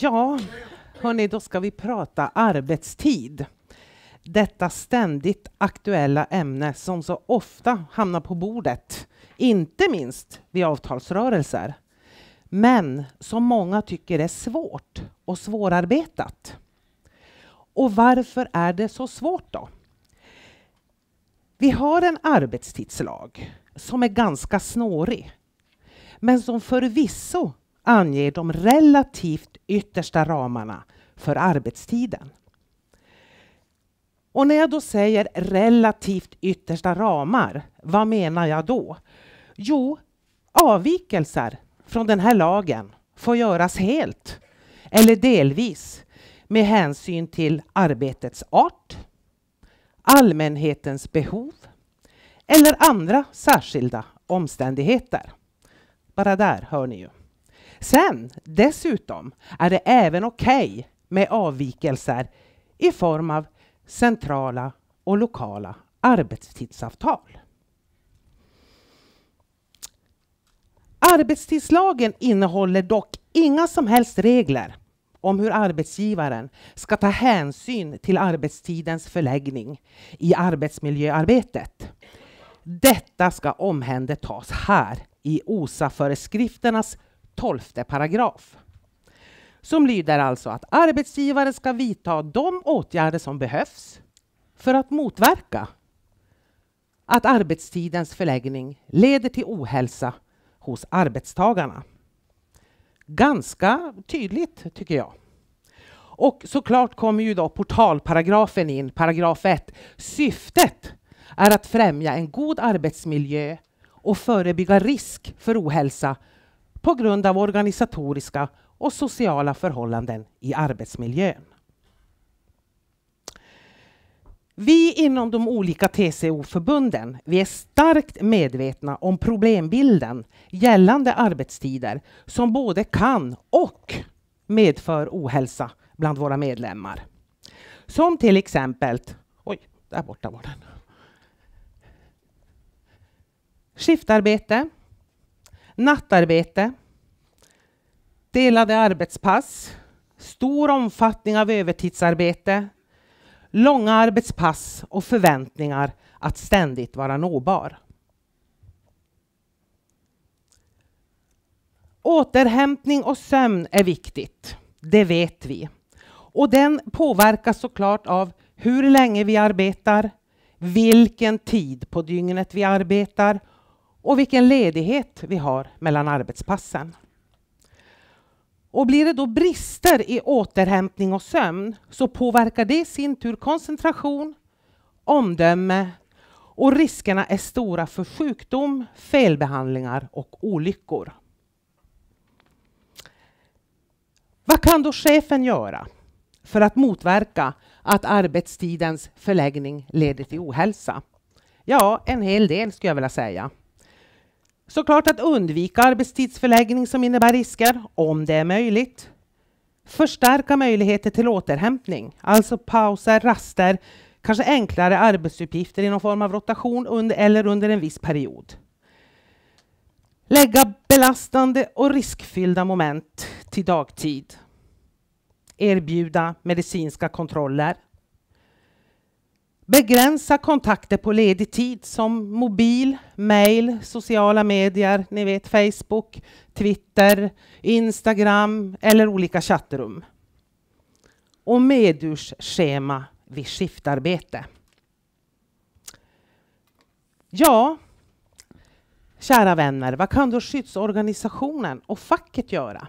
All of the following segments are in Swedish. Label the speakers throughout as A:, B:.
A: Ja, hörni, då ska vi prata arbetstid. Detta ständigt aktuella ämne som så ofta hamnar på bordet, inte minst vid avtalsrörelser, men som många tycker är svårt och svårarbetat. Och varför är det så svårt då? Vi har en arbetstidslag som är ganska snårig, men som förvisso anger de relativt yttersta ramarna för arbetstiden. Och när jag då säger relativt yttersta ramar, vad menar jag då? Jo, avvikelser från den här lagen får göras helt eller delvis med hänsyn till arbetets art, allmänhetens behov eller andra särskilda omständigheter. Bara där hör ni ju. Sen dessutom är det även okej okay med avvikelser i form av centrala och lokala arbetstidsavtal. Arbetstidslagen innehåller dock inga som helst regler om hur arbetsgivaren ska ta hänsyn till arbetstidens förläggning i arbetsmiljöarbetet. Detta ska omhändertas här i OSA-föreskrifternas tolfte paragraf som lyder alltså att arbetsgivare ska vidta de åtgärder som behövs för att motverka att arbetstidens förläggning leder till ohälsa hos arbetstagarna. Ganska tydligt, tycker jag. Och såklart kommer ju då portalparagrafen in, paragraf 1. Syftet är att främja en god arbetsmiljö och förebygga risk för ohälsa på grund av organisatoriska och sociala förhållanden i arbetsmiljön. Vi inom de olika TCO-förbunden vi är starkt medvetna om problembilden gällande arbetstider som både kan och medför ohälsa bland våra medlemmar. Som till exempel, oj, där borta var den. Skiftarbete, Nattarbete, delade arbetspass, stor omfattning av övertidsarbete, långa arbetspass och förväntningar att ständigt vara nåbar. Återhämtning och sömn är viktigt, det vet vi. Och den påverkas såklart av hur länge vi arbetar, vilken tid på dygnet vi arbetar och vilken ledighet vi har mellan arbetspassen. Och blir det då brister i återhämtning och sömn så påverkar det i sin tur koncentration, omdöme och riskerna är stora för sjukdom, felbehandlingar och olyckor. Vad kan då chefen göra för att motverka att arbetstidens förläggning leder till ohälsa? Ja, en hel del skulle jag vilja säga. Såklart att undvika arbetstidsförläggning som innebär risker, om det är möjligt. Förstärka möjligheter till återhämtning, alltså pauser, raster, kanske enklare arbetsuppgifter i någon form av rotation under, eller under en viss period. Lägga belastande och riskfyllda moment till dagtid. Erbjuda medicinska kontroller Begränsa kontakter på ledig tid som mobil, mail, sociala medier, ni vet Facebook, Twitter, Instagram eller olika chattrum. Och meddursschema vid skiftarbete. Ja, kära vänner, vad kan då skyddsorganisationen och facket göra?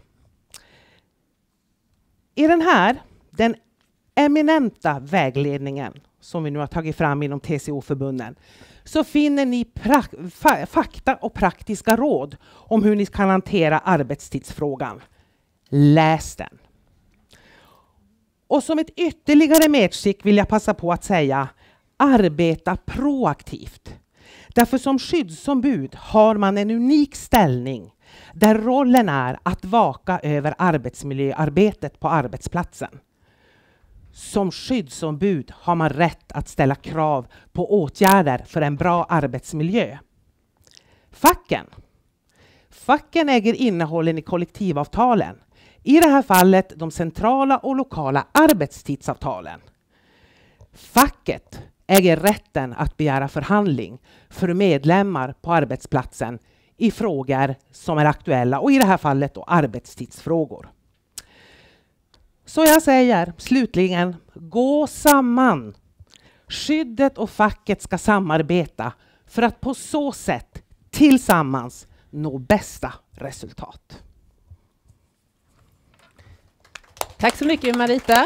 A: I den här, den eminenta vägledningen som vi nu har tagit fram inom TCO-förbunden, så finner ni fakta och praktiska råd om hur ni kan hantera arbetstidsfrågan. Läs den! Och som ett ytterligare medskick vill jag passa på att säga arbeta proaktivt. Därför som skyddsombud har man en unik ställning där rollen är att vaka över arbetsmiljöarbetet på arbetsplatsen. Som skyddsombud har man rätt att ställa krav på åtgärder för en bra arbetsmiljö. Facken. Facken äger innehållen i kollektivavtalen. I det här fallet de centrala och lokala arbetstidsavtalen. Facket äger rätten att begära förhandling för medlemmar på arbetsplatsen i frågor som är aktuella och i det här fallet då arbetstidsfrågor. Så jag säger slutligen, gå samman. Skyddet och facket ska samarbeta för att på så sätt tillsammans nå bästa resultat. Tack så mycket Marita.